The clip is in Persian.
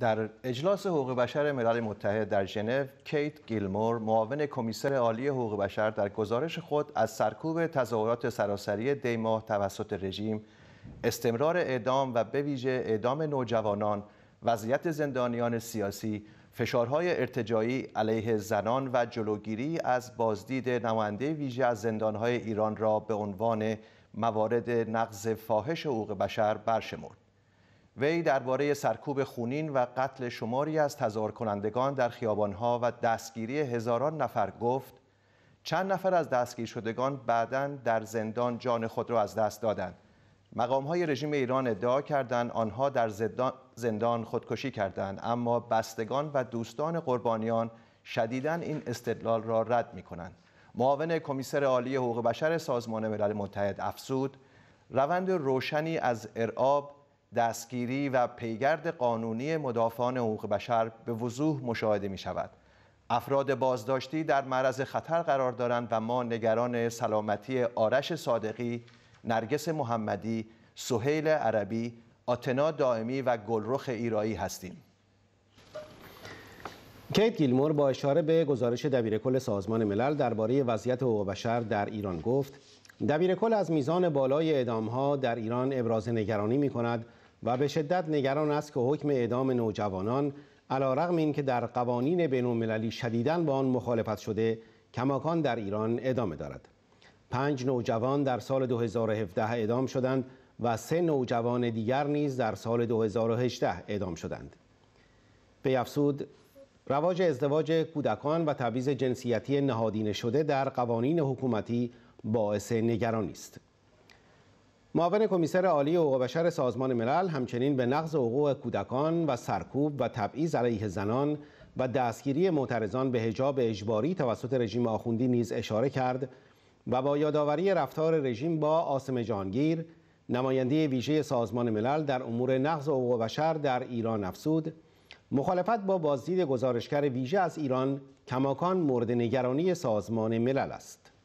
در اجلاس حقوق بشر ملل متحد در ژنو کیت گیلمور معاون کمیسر عالی حقوق بشر در گزارش خود از سرکوب تظاهرات سراسری دیماه توسط رژیم استمرار اعدام و به ویژه اعدام نوجوانان وضعیت زندانیان سیاسی فشارهای ارتجایی علیه زنان و جلوگیری از بازدید نماینده ویژه از زندانهای ایران را به عنوان موارد نقض فاحش حقوق بشر برشمرد وی درباره سرکوب خونین و قتل شماری از تظاهر کنندگان در خیابانها و دستگیری هزاران نفر گفت چند نفر از دستگیر شدگان بعدا در زندان جان خود را از دست دادند مقام های رژیم ایران ادعا کردند آنها در زندان خودکشی کردند اما بستگان و دوستان قربانیان شدیدا این استدلال را رد می کنند معاون کمیسر عالی حقوق بشر سازمان ملل متحد افسود روند روشنی از ارعاب دستگیری و پیگرد قانونی مدافعان حقوق بشر به وضوح مشاهده می شود. افراد بازداشتی در معرض خطر قرار دارند و ما نگران سلامتی آرش صادقی، نرگس محمدی، سهیل عربی، آتنا دائمی و گلرخ ایرایی هستیم. کیت گیلمور با اشاره به گزارش دبیرکل سازمان ملل درباره وضعیت حقوق بشر در ایران گفت دبیرکل از میزان بالای اعدامها در ایران ابراز نگرانی می کند و به شدت نگران است که حکم اعدام نوجوانان علا رغم این که در قوانین بین المللی شدیدن با آن مخالفت شده کماکان در ایران ادامه دارد پنج نوجوان در سال 2017 اعدام شدند و سه نوجوان دیگر نیز در سال 2018 اعدام شدند به افسود رواج ازدواج کودکان و تبعیض جنسیتی نهادینه شده در قوانین حکومتی باعث نگرانی است معاون کمیسر عالی حقوق بشر سازمان ملل همچنین به نقض حقوق کودکان و سرکوب و تبعیض علیه زنان و دستگیری معترضان به حجاب اجباری توسط رژیم آخوندی نیز اشاره کرد و با یادآوری رفتار رژیم با آسم جانگیر نماینده ویژه سازمان ملل در امور نقض حقوق بشر در ایران افسود مخالفت با بازدید گزارشگر ویژه از ایران کماکان مورد نگرانی سازمان ملل است